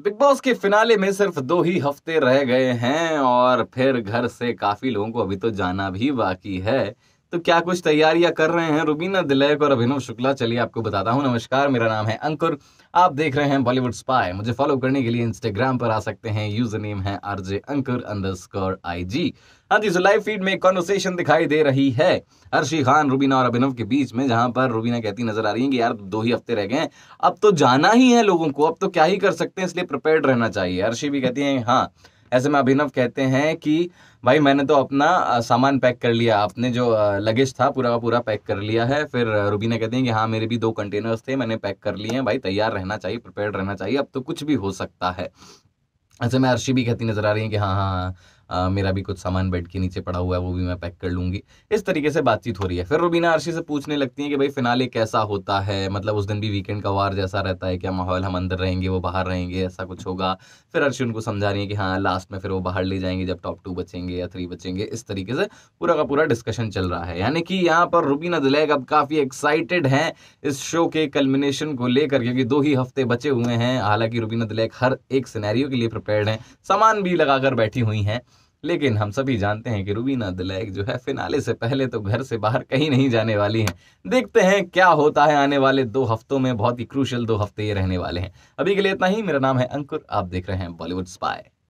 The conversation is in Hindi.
बिग बॉस के फिनाले में सिर्फ दो ही हफ्ते रह गए हैं और फिर घर से काफी लोगों को अभी तो जाना भी बाकी है तो क्या कुछ तैयारियां कर रहे हैं रुबीना दिलैक और अभिनव शुक्ला चलिए आपको बताता हूँ नमस्कार मेरा नाम है अंकुर आप देख रहे हैं बॉलीवुड स्पाय मुझे फॉलो करने के लिए इंस्टाग्राम पर आ सकते हैं यूजर नेम है RJ Ankur under score I G जी लाइव फीड में कॉन्वर्सेशन दिखाई दे रही है अर्शी खान रुबीना और अभिनव के बीच में जहां पर रुबीना कहती नजर आ रही है कि यार दो ही हफ्ते रह गए अब तो जाना ही है लोगों को अब तो क्या ही कर सकते हैं इसलिए प्रिपेयर रहना चाहिए अर्शी भी कहती है हाँ ऐसे में अभिनव कहते हैं कि भाई मैंने तो अपना सामान पैक कर लिया अपने जो लगेज था पूरा का पूरा पैक कर लिया है फिर रूबीना कहते हैं कि हाँ मेरे भी दो कंटेनर्स थे मैंने पैक कर लिए हैं भाई तैयार रहना चाहिए प्रिपेयर रहना चाहिए अब तो कुछ भी हो सकता है ऐसे में अर्शी भी कहती नजर आ रही है कि हाँ हाँ, हाँ आ, मेरा भी कुछ सामान बेड के नीचे पड़ा हुआ है वो भी मैं पैक कर लूंगी इस तरीके से बातचीत हो रही है फिर रुबीना अर्शी से पूछने लगती है कि भाई फिनाले कैसा होता है मतलब उस दिन भी वीकेंड का वार जैसा रहता है क्या माहौल हम अंदर रहेंगे वो बाहर रहेंगे ऐसा कुछ होगा फिर अर्शी उनको समझा रही है कि हाँ लास्ट में फिर वो बाहर ले जाएंगे जब टॉप टू बचेंगे या थ्री बचेंगे इस तरीके से पूरा का पूरा डिस्कशन चल रहा है यानी कि यहाँ पर रुबीना दिलैग अब काफ़ी एक्साइटेड है इस शो के कल्बिनेशन को लेकर क्योंकि दो ही हफ्ते बचे हुए हैं हालांकि रुबीना दिलैग हर एक सिनेरियो के लिए प्रिपेयर्ड हैं सामान भी लगाकर बैठी हुई हैं लेकिन हम सभी जानते हैं कि रूबीना दिलैक जो है फिनाले से पहले तो घर से बाहर कहीं नहीं जाने वाली हैं देखते हैं क्या होता है आने वाले दो हफ्तों में बहुत ही क्रूशल दो हफ्ते ये रहने वाले हैं अभी के लिए इतना ही मेरा नाम है अंकुर आप देख रहे हैं बॉलीवुड स्पाई